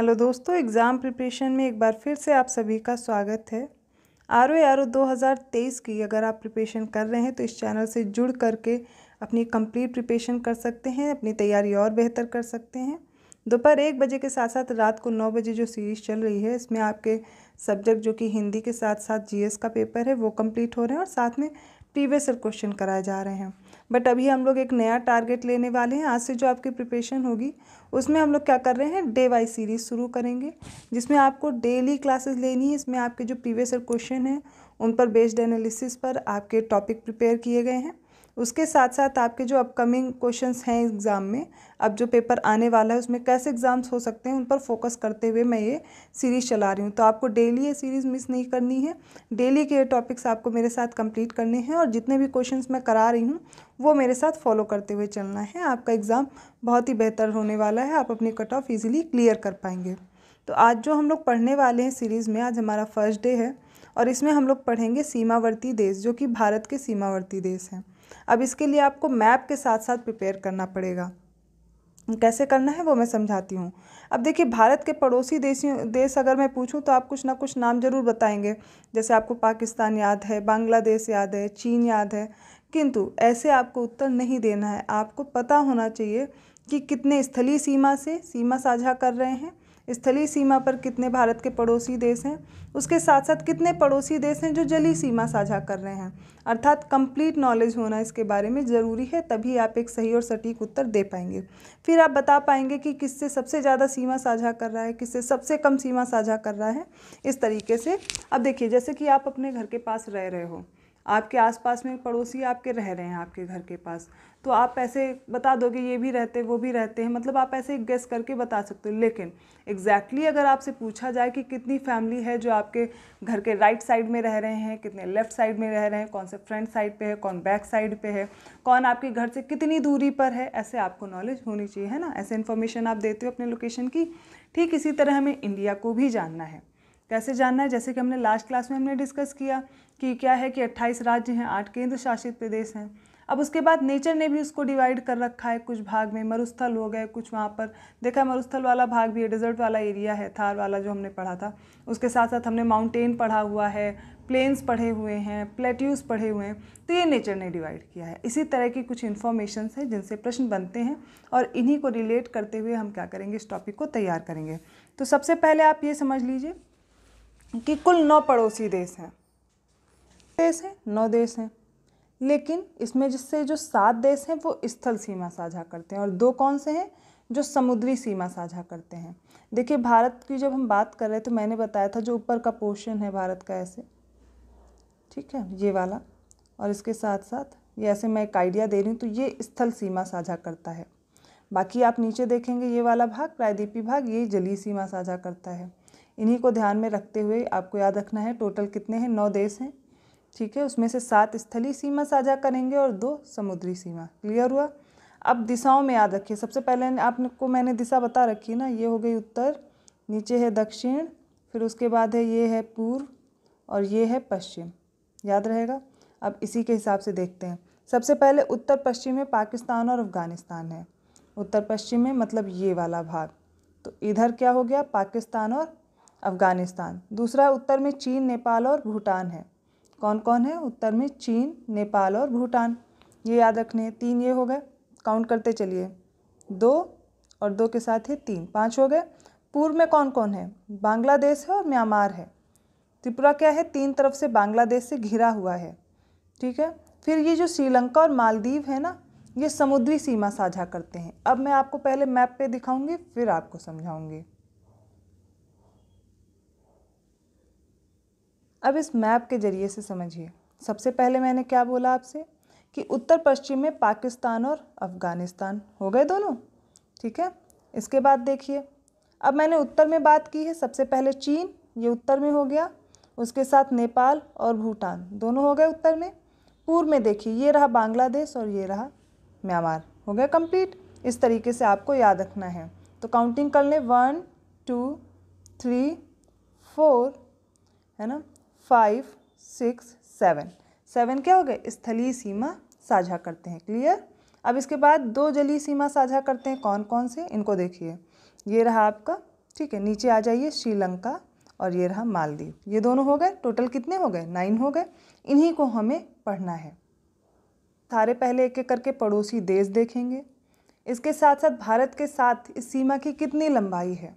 hello दोस्तों exam preparation में एक बार फिर से आप सभी का स्वागत है आर ओ आर ओ दो हज़ार तेईस की अगर आप प्रिपरेशन कर रहे हैं तो इस चैनल से जुड़ करके अपनी कंप्लीट प्रिपरेशन कर सकते हैं अपनी तैयारी और बेहतर कर सकते हैं दोपहर एक बजे के साथ साथ रात को नौ बजे जो सीरीज़ चल रही है इसमें आपके सब्जेक्ट जो कि हिंदी के साथ साथ जी का पेपर है वो कम्प्लीट हो रहे हैं और साथ में प्रीवियस ईयर क्वेश्चन कराए जा रहे हैं बट अभी हम लोग एक नया टारगेट लेने वाले हैं आज से जो आपकी प्रिपरेशन होगी उसमें हम लोग क्या कर रहे हैं डे वाई सीरीज़ शुरू करेंगे जिसमें आपको डेली क्लासेस लेनी है इसमें आपके जो प्रीवियस ईयर क्वेश्चन हैं उन पर बेस्ड एनालिसिस पर आपके टॉपिक प्रिपेयर किए गए हैं उसके साथ साथ आपके जो अपकमिंग क्वेश्चंस हैं एग्ज़ाम में अब जो पेपर आने वाला है उसमें कैसे एग्ज़ाम्स हो सकते हैं उन पर फोकस करते हुए मैं ये सीरीज़ चला रही हूँ तो आपको डेली ये सीरीज़ मिस नहीं करनी है डेली के टॉपिक्स आपको मेरे साथ कंप्लीट करने हैं और जितने भी क्वेश्चन मैं करा रही हूँ वो मेरे साथ फॉलो करते हुए चलना है आपका एग्ज़ाम बहुत ही बेहतर होने वाला है आप अपनी कट ऑफ ईजिली क्लियर कर पाएंगे तो आज जो हम लोग पढ़ने वाले हैं सीरीज़ में आज हमारा फर्स्ट डे है और इसमें हम लोग पढ़ेंगे सीमावर्ती देश जो कि भारत के सीमावर्ती देश हैं अब इसके लिए आपको मैप के साथ साथ प्रिपेयर करना पड़ेगा कैसे करना है वो मैं समझाती हूँ अब देखिए भारत के पड़ोसी देशियों देश अगर मैं पूछूँ तो आप कुछ ना कुछ नाम ज़रूर बताएंगे जैसे आपको पाकिस्तान याद है बांग्लादेश याद है चीन याद है किंतु ऐसे आपको उत्तर नहीं देना है आपको पता होना चाहिए कि कितने स्थलीय सीमा से सीमा साझा कर रहे हैं स्थलीय सीमा पर कितने भारत के पड़ोसी देश हैं उसके साथ साथ कितने पड़ोसी देश हैं जो जली सीमा साझा कर रहे हैं अर्थात कंप्लीट नॉलेज होना इसके बारे में ज़रूरी है तभी आप एक सही और सटीक उत्तर दे पाएंगे फिर आप बता पाएंगे कि किससे सबसे ज़्यादा सीमा साझा कर रहा है किससे सबसे कम सीमा साझा कर रहा है इस तरीके से अब देखिए जैसे कि आप अपने घर के पास रह रहे हो आपके आसपास में पड़ोसी आपके रह रहे हैं आपके घर के पास तो आप ऐसे बता दोगे ये भी रहते वो भी रहते हैं मतलब आप ऐसे गेस करके बता सकते हो लेकिन एग्जैक्टली exactly अगर आपसे पूछा जाए कि कितनी फैमिली है जो आपके घर के राइट साइड में रह रहे हैं कितने लेफ्ट साइड में रह रहे हैं कौन से फ्रंट साइड पे है कौन बैक साइड पे है कौन आपके घर से कितनी दूरी पर है ऐसे आपको नॉलेज होनी चाहिए है ना ऐसे इन्फॉर्मेशन आप देते हो अपने लोकेशन की ठीक इसी तरह हमें इंडिया को भी जानना है कैसे जानना है जैसे कि हमने लास्ट क्लास में हमने डिस्कस किया कि क्या है कि अट्ठाईस राज्य हैं आठ केंद्र शासित प्रदेश हैं अब उसके बाद नेचर ने भी उसको डिवाइड कर रखा है कुछ भाग में मरुस्थल हो गए कुछ वहाँ पर देखा मरुस्थल वाला भाग भी है डेजर्ट वाला एरिया है थार वाला जो हमने पढ़ा था उसके साथ साथ हमने माउंटेन पढ़ा हुआ है प्लेन्स पढ़े हुए हैं प्लेट्यूज पढ़े हुए हैं तो ये नेचर ने डिवाइड किया है इसी तरह की कुछ इन्फॉर्मेशन हैं जिनसे प्रश्न बनते हैं और इन्हीं को रिलेट करते हुए हम क्या करेंगे इस टॉपिक को तैयार करेंगे तो सबसे पहले आप ये समझ लीजिए कि कुल नौ पड़ोसी देश हैं देश हैं नौ देश हैं लेकिन इसमें जिससे जो सात देश हैं वो स्थल सीमा साझा करते हैं और दो कौन से हैं जो समुद्री सीमा साझा करते हैं देखिए भारत की जब हम बात कर रहे थे तो मैंने बताया था जो ऊपर का पोर्शन है भारत का ऐसे ठीक है ये वाला और इसके साथ साथ ये ऐसे मैं एक आइडिया दे रही हूँ तो ये स्थल सीमा साझा करता है बाकी आप नीचे देखेंगे ये वाला भाग प्रायद्वीपी भाग ये जलीय सीमा साझा करता है इन्हीं को ध्यान में रखते हुए आपको याद रखना है टोटल कितने हैं नौ देश हैं ठीक है उसमें से सात स्थलीय सीमा साझा करेंगे और दो समुद्री सीमा क्लियर हुआ अब दिशाओं में याद रखिए सबसे पहले आपको मैंने दिशा बता रखी ना ये हो गई उत्तर नीचे है दक्षिण फिर उसके बाद है ये है पूर्व और ये है पश्चिम याद रहेगा अब इसी के हिसाब से देखते हैं सबसे पहले उत्तर पश्चिम में पाकिस्तान और अफ़गानिस्तान है उत्तर पश्चिम में मतलब ये वाला भाग तो इधर क्या हो गया पाकिस्तान और अफ़गानिस्तान दूसरा उत्तर में चीन नेपाल और भूटान है कौन कौन है उत्तर में चीन नेपाल और भूटान ये याद रखने हैं तीन ये हो गए काउंट करते चलिए दो और दो के साथ ही तीन पाँच हो गए पूर्व में कौन कौन है बांग्लादेश है और म्यांमार है त्रिपुरा क्या है तीन तरफ से बांग्लादेश से घिरा हुआ है ठीक है फिर ये जो श्रीलंका और मालदीव है ना ये समुद्री सीमा साझा करते हैं अब मैं आपको पहले मैप पे दिखाऊंगी फिर आपको समझाऊंगी अब इस मैप के ज़रिए से समझिए सबसे पहले मैंने क्या बोला आपसे कि उत्तर पश्चिम में पाकिस्तान और अफ़गानिस्तान हो गए दोनों ठीक है इसके बाद देखिए अब मैंने उत्तर में बात की है सबसे पहले चीन ये उत्तर में हो गया उसके साथ नेपाल और भूटान दोनों हो गए उत्तर में पूर्व में देखिए ये रहा बांग्लादेश और ये रहा म्यांमार हो गया कंप्लीट इस तरीके से आपको याद रखना है तो काउंटिंग कर लें वन टू थ्री फोर है ना फाइव सिक्स सेवन सेवन क्या हो गए स्थलीय सीमा साझा करते हैं क्लियर अब इसके बाद दो जलीय सीमा साझा करते हैं कौन कौन से इनको देखिए ये रहा आपका ठीक है नीचे आ जाइए श्रीलंका और ये रहा मालदीव ये दोनों हो गए टोटल कितने हो गए नाइन हो गए इन्हीं को हमें पढ़ना है सारे पहले एक एक करके पड़ोसी देश देखेंगे इसके साथ साथ भारत के साथ इस सीमा की कितनी लंबाई है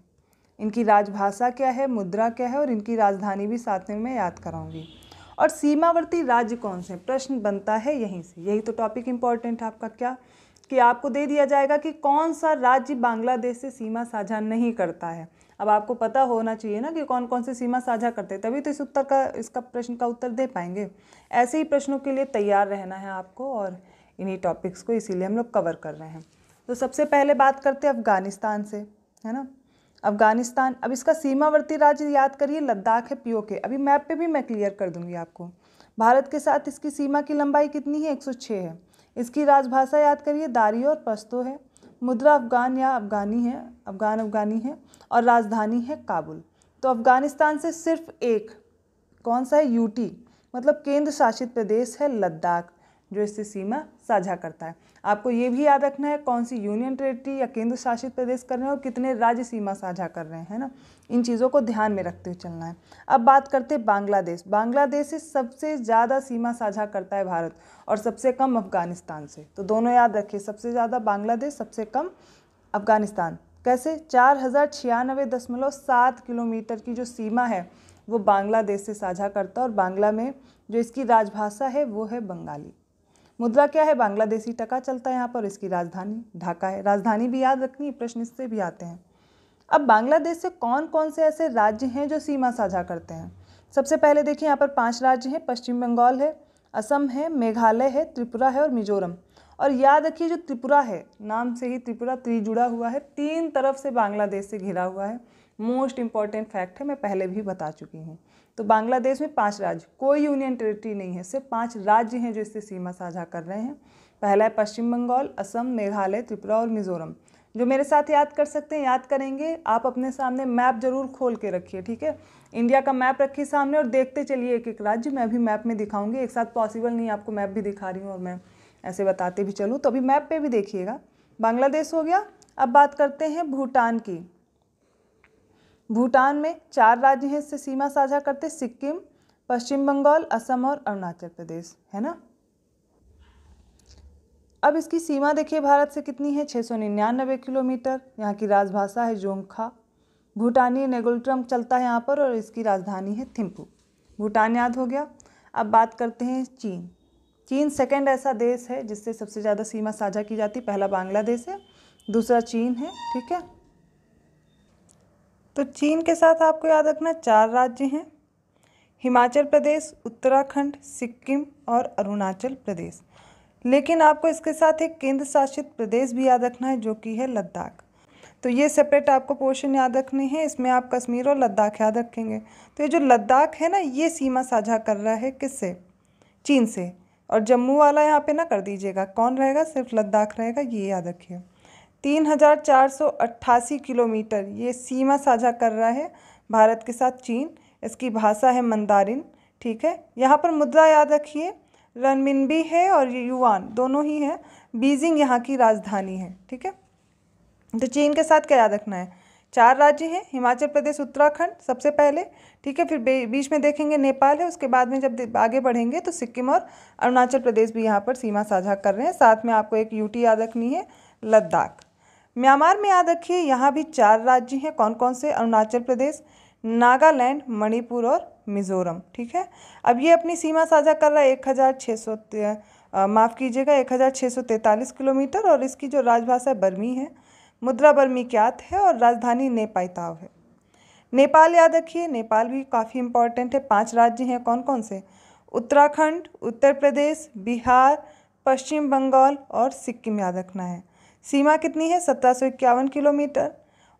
इनकी राजभाषा क्या है मुद्रा क्या है और इनकी राजधानी भी साथ में मैं याद कराऊंगी और सीमावर्ती राज्य कौन से प्रश्न बनता है यहीं से यही तो टॉपिक इम्पॉर्टेंट है आपका क्या कि आपको दे दिया जाएगा कि कौन सा राज्य बांग्लादेश से सीमा साझा नहीं करता है अब आपको पता होना चाहिए ना कि कौन कौन से सीमा साझा करते हैं तभी तो इस उत्तर का इसका प्रश्न का उत्तर दे पाएंगे ऐसे ही प्रश्नों के लिए तैयार रहना है आपको और इन्हीं टॉपिक्स को इसीलिए हम लोग कवर कर रहे हैं तो सबसे पहले बात करते हैं अफ़गानिस्तान से है ना अफ़गानिस्तान अब इसका सीमावर्ती राज्य याद करिए लद्दाख है पीओके अभी मैप पे भी मैं क्लियर कर दूंगी आपको भारत के साथ इसकी सीमा की लंबाई कितनी है 106 है इसकी राजभाषा याद करिए दारी और पश्तो है मुद्रा अफ़गान या अफ़गानी है अफ़गान अफ़गानी है और राजधानी है काबुल तो अफ़गानिस्तान से सिर्फ एक कौन सा है यूटी मतलब केंद्र शासित प्रदेश है लद्दाख जो इससे सीमा साझा करता है आपको ये भी याद रखना है कौन सी यूनियन टेरेटरी या केंद्र शासित प्रदेश कर रहे हैं और कितने राज्य सीमा साझा कर रहे हैं ना इन चीज़ों को ध्यान में रखते हुए चलना है अब बात करते हैं बांग्लादेश बांग्लादेश से सबसे ज़्यादा सीमा साझा करता है भारत और सबसे कम अफगानिस्तान से तो दोनों याद रखिए सबसे ज़्यादा बांग्लादेश सबसे कम अफगानिस्तान कैसे चार हज़ार छियानवे दशमलव सात किलोमीटर की जो सीमा है वो बांग्लादेश से साझा करता है और बांग्ला में जो इसकी राजभाषा है वो है बंगाली मुद्रा क्या है बांग्लादेशी टका चलता है यहाँ पर इसकी राजधानी ढाका है राजधानी भी याद रखनी प्रश्न इससे भी आते हैं अब बांग्लादेश से कौन कौन से ऐसे राज्य हैं जो सीमा साझा करते हैं सबसे पहले देखिए यहाँ पर पांच राज्य हैं पश्चिम बंगाल है असम है मेघालय है त्रिपुरा है और मिजोरम और याद रखिए जो त्रिपुरा है नाम से ही त्रिपुरा त्रिजुड़ा जुड़ा हुआ है तीन तरफ से बांग्लादेश से घिरा हुआ है मोस्ट इम्पॉर्टेंट फैक्ट है मैं पहले भी बता चुकी हूँ तो बांग्लादेश में पांच राज्य कोई यूनियन टेरिटरी नहीं है सिर्फ पांच राज्य हैं जो इससे सीमा साझा कर रहे हैं पहला है पश्चिम बंगाल असम मेघालय त्रिपुरा और मिजोरम जो मेरे साथ याद कर सकते हैं याद करेंगे आप अपने सामने मैप जरूर खोल के रखिए ठीक है इंडिया का मैप रखिए सामने और देखते चलिए एक एक राज्य मैं भी मैप में दिखाऊंगी एक साथ पॉसिबल नहीं आपको मैप भी दिखा रही हूँ और मैं ऐसे बताते भी चलूँ तो अभी मैप पर भी देखिएगा बांग्लादेश हो गया अब बात करते हैं भूटान की भूटान में चार राज्य हैं इससे सीमा साझा करते सिक्किम पश्चिम बंगाल असम और अरुणाचल प्रदेश है ना अब इसकी सीमा देखिए भारत से कितनी है छः सौ निन्यानबे किलोमीटर यहाँ की राजभाषा है जोंखा भूटानी नेगुलट्रम चलता है यहाँ पर और इसकी राजधानी है थिम्पू भूटान याद हो गया अब बात करते हैं चीन चीन सेकंड ऐसा देश है जिससे सबसे ज़्यादा सीमा साझा की जाती पहला बांग्लादेश है दूसरा चीन है ठीक है तो चीन के साथ आपको याद रखना चार राज्य हैं हिमाचल प्रदेश उत्तराखंड सिक्किम और अरुणाचल प्रदेश लेकिन आपको इसके साथ एक केंद्र शासित प्रदेश भी याद रखना है जो कि है लद्दाख तो ये सेपरेट आपको पोर्शन याद रखने हैं इसमें आप कश्मीर और लद्दाख याद रखेंगे तो ये जो लद्दाख है ना ये सीमा साझा कर रहा है किससे चीन से और जम्मू वाला यहाँ पे ना कर दीजिएगा कौन रहेगा सिर्फ लद्दाख रहेगा ये याद रखिए तीन हज़ार चार सौ अट्ठासी किलोमीटर ये सीमा साझा कर रहा है भारत के साथ चीन इसकी भाषा है मंदारिन ठीक है यहाँ पर मुद्रा याद रखिए रनमिनबी है और युवान दोनों ही हैं बीजिंग यहाँ की राजधानी है ठीक है तो चीन के साथ क्या याद रखना है चार राज्य हैं हिमाचल प्रदेश उत्तराखंड सबसे पहले ठीक है फिर बीच में देखेंगे नेपाल है उसके बाद में जब आगे बढ़ेंगे तो सिक्किम और अरुणाचल प्रदेश भी यहाँ पर सीमा साझा कर रहे हैं साथ में आपको एक यूटी याद रखनी है लद्दाख म्यांमार में याद रखिए यहाँ भी चार राज्य हैं कौन कौन से अरुणाचल प्रदेश नागालैंड मणिपुर और मिजोरम ठीक है अब ये अपनी सीमा साझा कर रहा है एक हज़ार छः सौ माफ़ कीजिएगा एक हज़ार छः सौ तैंतालीस किलोमीटर और इसकी जो राजभाषा बर्मी है मुद्रा बर्मी क्यात है और राजधानी नेपाइताव है नेपाल याद रखिए नेपाल भी काफ़ी इंपॉर्टेंट है पाँच राज्य हैं कौन कौन से उत्तराखंड उत्तर प्रदेश बिहार पश्चिम बंगाल और सिक्किम याद रखना है सीमा कितनी है सत्रह किलोमीटर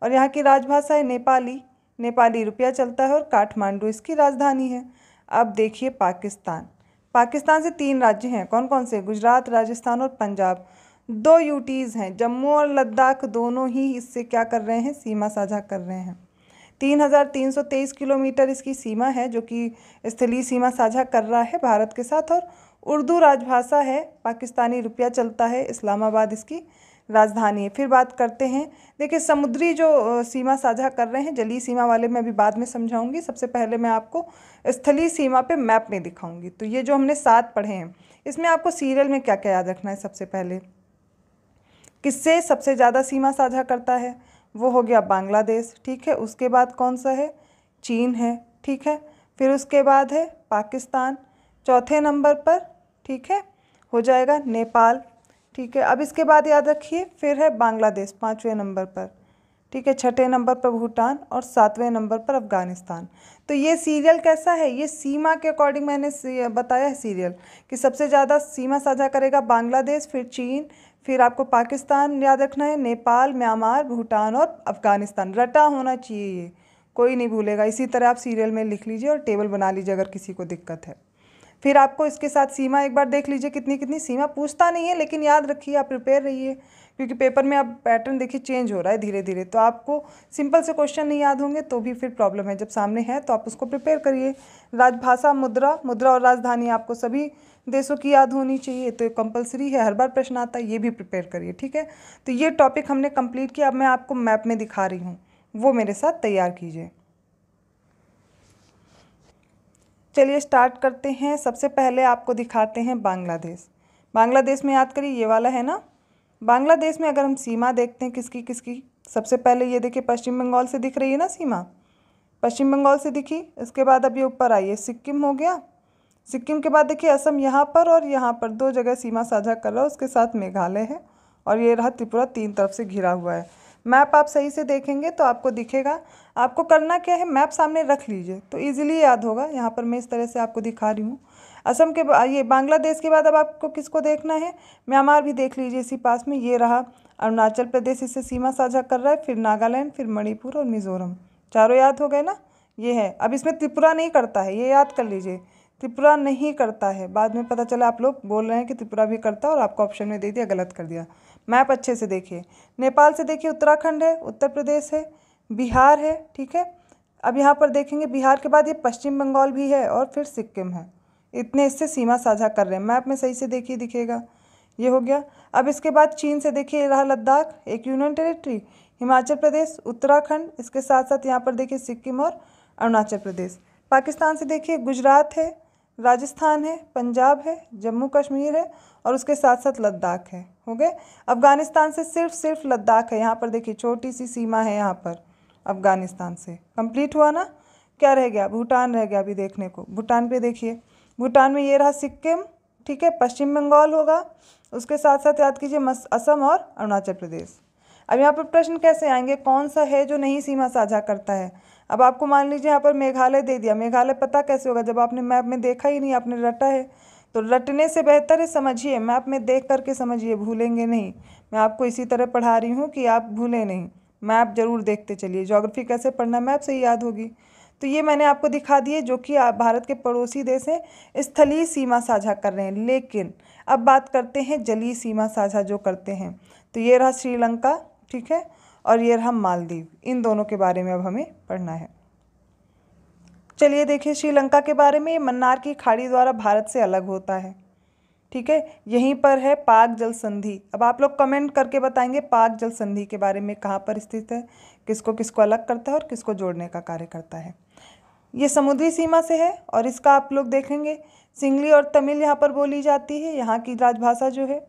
और यहाँ की राजभाषा है नेपाली नेपाली रुपया चलता है और काठमांडू इसकी राजधानी है अब देखिए पाकिस्तान पाकिस्तान से तीन राज्य हैं कौन कौन से गुजरात राजस्थान और पंजाब दो यूटीज़ हैं जम्मू और लद्दाख दोनों ही इससे क्या कर रहे हैं सीमा साझा कर रहे हैं 3,323 किलोमीटर इसकी सीमा है जो कि स्थलीय सीमा साझा कर रहा है भारत के साथ और उर्दू राजभाषा है पाकिस्तानी रुपया चलता है इस्लामाबाद इसकी राजधानी है फिर बात करते हैं देखिए समुद्री जो सीमा साझा कर रहे हैं जलीय सीमा वाले मैं अभी बाद में समझाऊंगी सबसे पहले मैं आपको स्थलीय सीमा पे मैप में दिखाऊंगी तो ये जो हमने सात पढ़े हैं इसमें आपको सीरियल में क्या क्या याद रखना है सबसे पहले किससे सबसे ज़्यादा सीमा साझा करता है वो हो गया बांग्लादेश ठीक है उसके बाद कौन सा है चीन है ठीक है फिर उसके बाद है पाकिस्तान चौथे नंबर पर ठीक है हो जाएगा नेपाल ठीक है अब इसके बाद याद रखिए फिर है बांग्लादेश पाँचवें नंबर पर ठीक है छठे नंबर पर भूटान और सातवें नंबर पर अफ़गानिस्तान तो ये सीरियल कैसा है ये सीमा के अकॉर्डिंग मैंने बताया है सीरियल कि सबसे ज़्यादा सीमा साझा करेगा बांग्लादेश फिर चीन फिर आपको पाकिस्तान याद रखना है नेपाल म्यांमार भूटान और अफ़गानिस्तान रटा होना चाहिए ये कोई नहीं भूलेगा इसी तरह आप सीरियल में लिख लीजिए और टेबल बना लीजिए अगर किसी को दिक्कत है फिर आपको इसके साथ सीमा एक बार देख लीजिए कितनी कितनी सीमा पूछता नहीं है लेकिन याद रखिए आप प्रिपेयर रहिए क्योंकि पेपर में अब पैटर्न देखिए चेंज हो रहा है धीरे धीरे तो आपको सिंपल से क्वेश्चन नहीं याद होंगे तो भी फिर प्रॉब्लम है जब सामने है तो आप उसको प्रिपेयर करिए राजभाषा मुद्रा मुद्रा और राजधानी आपको सभी देशों की याद होनी चाहिए तो कंपलसरी है हर बार प्रश्न आता है ये भी प्रिपेयर करिए ठीक है तो ये टॉपिक हमने कंप्लीट किया अब मैं आपको मैप में दिखा रही हूँ वो मेरे साथ तैयार कीजिए चलिए स्टार्ट करते हैं सबसे पहले आपको दिखाते हैं बांग्लादेश बांग्लादेश में याद करिए ये वाला है ना बांग्लादेश में अगर हम सीमा देखते हैं किसकी किसकी सबसे पहले ये देखिए पश्चिम बंगाल से दिख रही है ना सीमा पश्चिम बंगाल से दिखी इसके बाद अब ये ऊपर आई है सिक्किम हो गया सिक्किम के बाद देखिए असम यहाँ पर और यहाँ पर दो जगह सीमा साझा कर रहा है उसके साथ मेघालय है और ये रहा त्रिपुरा तीन तरफ से घिरा हुआ है मैप आप सही से देखेंगे तो आपको दिखेगा आपको करना क्या है मैप सामने रख लीजिए तो ईजिली याद होगा यहाँ पर मैं इस तरह से आपको दिखा रही हूँ असम के ये बांग्लादेश के बाद अब आपको किसको देखना है म्यांमार भी देख लीजिए इसी पास में ये रहा अरुणाचल प्रदेश इससे सीमा साझा कर रहा है फिर नागालैंड फिर मणिपुर और मिजोरम चारों याद हो गए ना ये है अब इसमें त्रिपुरा नहीं करता है ये याद कर लीजिए त्रिपुरा नहीं करता है बाद में पता चला आप लोग बोल रहे हैं कि त्रिपुरा भी करता है और आपको ऑप्शन में दे दिया गलत कर दिया मैप अच्छे से देखिए नेपाल से देखिए उत्तराखंड है उत्तर प्रदेश है बिहार है ठीक है अब यहाँ पर देखेंगे बिहार के बाद ये पश्चिम बंगाल भी है और फिर सिक्किम है इतने इससे सीमा साझा कर रहे हैं मैप में सही से देखिए दिखेगा ये हो गया अब इसके बाद चीन से देखिए रहा लद्दाख एक यूनियन टेरिटरी हिमाचल प्रदेश उत्तराखंड इसके साथ साथ यहाँ पर देखिए सिक्किम और अरुणाचल प्रदेश पाकिस्तान से देखिए गुजरात है राजस्थान है पंजाब है जम्मू कश्मीर है और उसके साथ साथ लद्दाख है हो गए अफ़गानिस्तान से सिर्फ सिर्फ लद्दाख है यहाँ पर देखिए छोटी सी सीमा है यहाँ पर अफ़गानिस्तान से कंप्लीट हुआ ना क्या रह गया भूटान रह गया अभी देखने को भूटान पे देखिए भूटान में ये रहा सिक्किम ठीक है पश्चिम बंगाल होगा उसके साथ साथ याद कीजिए असम और अरुणाचल प्रदेश अब यहाँ पर प्रश्न कैसे आएंगे कौन सा है जो नहीं सीमा साझा करता है अब आपको मान लीजिए यहाँ पर मेघालय दे दिया मेघालय पता कैसे होगा जब आपने मैप में देखा ही नहीं आपने रटा है तो रटने से बेहतर है समझिए मैप में देख करके समझिए भूलेंगे नहीं मैं आपको इसी तरह पढ़ा रही हूँ कि आप भूलें नहीं मैप ज़रूर देखते चलिए जोग्राफी कैसे पढ़ना मैप से ही याद होगी तो ये मैंने आपको दिखा दिए जो कि भारत के पड़ोसी देश हैं स्थलीय सीमा साझा कर रहे हैं लेकिन अब बात करते हैं जलीय सीमा साझा जो करते हैं तो ये रहा श्रीलंका ठीक है और ये रहा मालदीव इन दोनों के बारे में अब हमें पढ़ना है चलिए देखिए श्रीलंका के बारे में ये मन्नार की खाड़ी द्वारा भारत से अलग होता है ठीक है यहीं पर है पाक जल संधि अब आप लोग कमेंट करके बताएंगे पाक जल संधि के बारे में कहाँ पर स्थित है किसको किसको अलग करता है और किसको जोड़ने का कार्य करता है ये समुद्री सीमा से है और इसका आप लोग देखेंगे सिंगली और तमिल यहाँ पर बोली जाती है यहाँ की राजभाषा जो है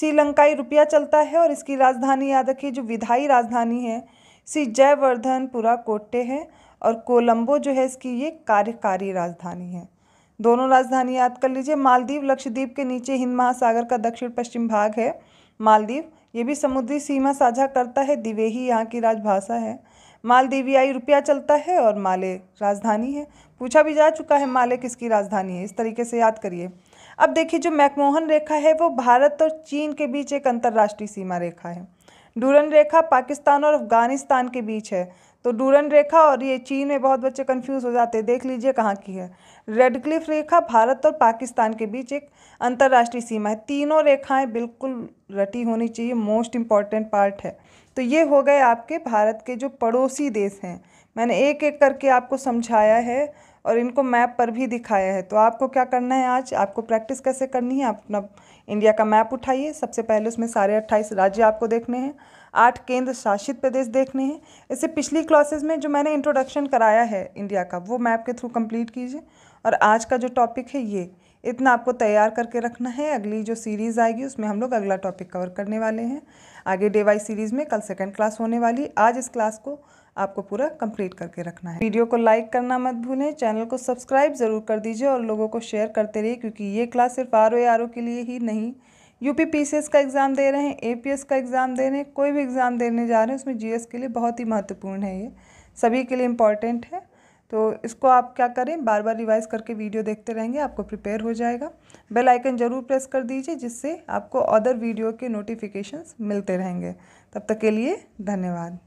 श्रीलंकाई रुपया चलता है और इसकी राजधानी याद रखिए जो विधाई राजधानी है श्री जयवर्धनपुरा कोट्टे है और कोलंबो जो है इसकी ये कार्यकारी राजधानी है दोनों राजधानी याद कर लीजिए मालदीव लक्षद्वीप के नीचे हिंद महासागर का दक्षिण पश्चिम भाग है मालदीव ये भी समुद्री सीमा साझा करता है दिवे ही यहाँ की राजभाषा है मालदीवियाई रुपया चलता है और माले राजधानी है पूछा भी जा चुका है माले किसकी राजधानी है इस तरीके से याद करिए अब देखिए जो मैकमोहन रेखा है वो भारत और चीन के बीच एक अंतर्राष्ट्रीय सीमा रेखा है डूरन रेखा पाकिस्तान और अफगानिस्तान के बीच है तो डूरन रेखा और ये चीन में बहुत बच्चे कंफ्यूज हो जाते हैं देख लीजिए कहाँ की है रेड क्लिफ रेखा भारत और पाकिस्तान के बीच एक अंतर्राष्ट्रीय सीमा है तीनों रेखाएं बिल्कुल रटी होनी चाहिए मोस्ट इम्पॉर्टेंट पार्ट है तो ये हो गए आपके भारत के जो पड़ोसी देश हैं मैंने एक एक करके आपको समझाया है और इनको मैप पर भी दिखाया है तो आपको क्या करना है आज आपको प्रैक्टिस कैसे करनी है आप अपना इंडिया का मैप उठाइए सबसे पहले उसमें सारे अट्ठाईस राज्य आपको देखने हैं आठ केंद्र शासित प्रदेश देखने हैं इससे पिछली क्लासेस में जो मैंने इंट्रोडक्शन कराया है इंडिया का वो मैप के थ्रू कंप्लीट कीजिए और आज का जो टॉपिक है ये इतना आपको तैयार करके रखना है अगली जो सीरीज़ आएगी उसमें हम लोग अगला टॉपिक कवर करने वाले हैं आगे डे वाई सीरीज़ में कल सेकेंड क्लास होने वाली आज इस क्लास को आपको पूरा कंप्लीट करके रखना है वीडियो को लाइक करना मत भूलें चैनल को सब्सक्राइब ज़रूर कर दीजिए और लोगों को शेयर करते रहिए क्योंकि ये क्लास सिर्फ आर ओ आर ओ के लिए ही नहीं यूपी पीसीएस का एग्ज़ाम दे रहे हैं एपीएस का एग्ज़ाम दे रहे हैं कोई भी एग्ज़ाम देने जा रहे हैं उसमें जीएस के लिए बहुत ही महत्वपूर्ण है ये सभी के लिए इम्पॉर्टेंट है तो इसको आप क्या करें बार बार रिवाइज करके वीडियो देखते रहेंगे आपको प्रिपेयर हो जाएगा बेल आइकन ज़रूर प्रेस कर दीजिए जिससे आपको अदर वीडियो के नोटिफिकेशंस मिलते रहेंगे तब तक के लिए धन्यवाद